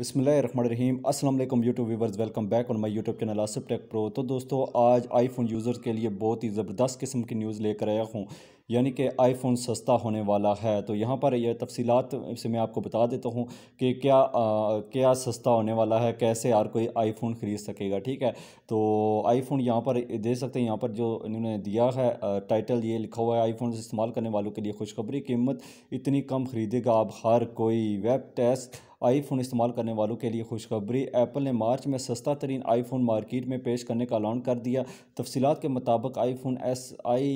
बसमीम असल YouTube viewers welcome back और my YouTube channel Asif tech pro तो दोस्तों आज आईफोन यूज़र्स के लिए बहुत ही ज़बरदस्त किस्म की न्यूज़ लेकर आया हूँ यानी कि आईफोन सस्ता होने वाला है तो यहाँ पर यह तफसीत से मैं आपको बता देता हूँ कि क्या आ, क्या सस्ता होने वाला है कैसे यार कोई आईफोन ख़रीद सकेगा ठीक है तो आईफोन यहाँ पर दे सकते हैं यहाँ पर जो इन्होंने दिया है टाइटल ये लिखा हुआ है आईफोन इस्तेमाल करने वालों के लिए खुशखबरी कीमत इतनी कम खरीदेगा आप हर कोई वेब टेस्ट आईफोन इस्तेमाल करने वालों के लिए खुशखबरी एप्पल ने मार्च में सस्ता तरीन आईफोन मार्केट में पेश करने का ऐलान कर दिया तफसीत के मुताबिक आईफोन एस आई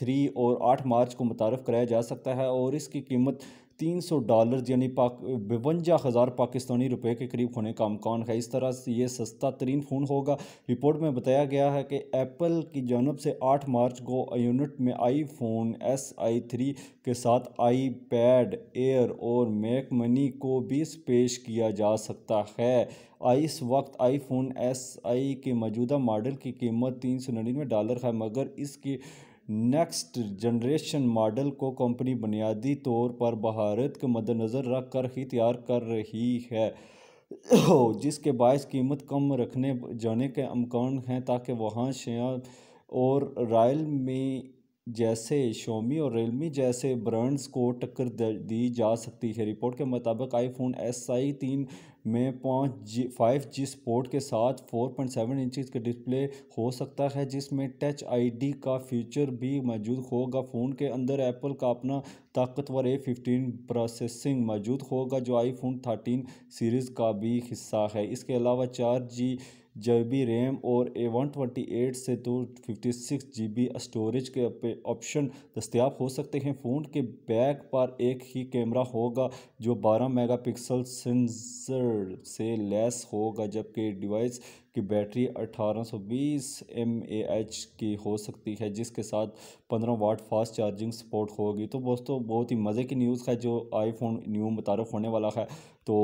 थ्री और आठ मार्च को मुतारफ़ कराया जा सकता है और इसकी कीमत तीन सौ डॉलर यानी पाक बवंजा हज़ार पाकिस्तानी रुपए के करीब होने का अमकान है इस तरह से ये सस्ता तरीन फ़ोन होगा रिपोर्ट में बताया गया है कि एप्पल की जानब से आठ मार्च को यूनिट में आई फोन एस आई थ्री के साथ आई पैड एयर और मैक मनी को भी पेश किया जा सकता है इस वक्त आई फोन एस आई के मौजूदा मॉडल की कीमत तीन सौ नड़िनवे डॉलर है मगर इसकी नेक्स्ट जनरेशन मॉडल को कंपनी बुनियादी तौर पर भारत को मद्दनज़र रख कर ही तैयार कर रही है जिसके बायस कीमत कम रखने जाने के अमकान हैं ताकि वहाँ शेयर और रायल में जैसे शोमी और रियलमी जैसे ब्रांड्स को टक्कर दी जा सकती है रिपोर्ट के मुताबिक आईफोन एस आई तीन में पाँच जी फाइव जी स्पोर्ट के साथ फोर पॉइंट सेवन इंच का डिस्प्ले हो सकता है जिसमें टच आईडी का फीचर भी मौजूद होगा फ़ोन के अंदर एप्पल का अपना ताकतवर ए फिफ्टीन प्रोसेसिंग मौजूद होगा जो आईफोन थर्टीन सीरीज़ का भी हिस्सा है इसके अलावा चार जी जेबी रैम और ए वन ट्वेंटी एट से तो fifty six G B storage के ऑप्शन दस्तियाब हो सकते हैं फ़ोन के बैक पर एक ही कैमरा होगा जो बारह मेगा पिक्सल सेंसर से लेस होगा जबकि डिवाइस की बैटरी 1820 एच की हो सकती है जिसके साथ 15 वाट फास्ट चार्जिंग सपोर्ट होगी तो दोस्तों बहुत ही मज़े की न्यूज़ है जो आईफोन न्यू मुतारफ़ होने वाला है तो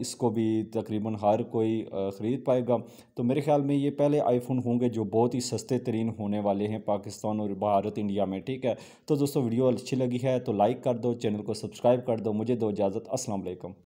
इसको भी तकरीबन हर कोई ख़रीद पाएगा तो मेरे ख्याल में ये पहले आईफोन होंगे जो बहुत ही सस्ते तरीन होने वाले हैं पाकिस्तान और भारत इंडिया में ठीक है तो दोस्तों वीडियो अच्छी लगी है तो लाइक कर दो चैनल को सब्सक्राइब कर दो मुझे दो इजाज़त असलम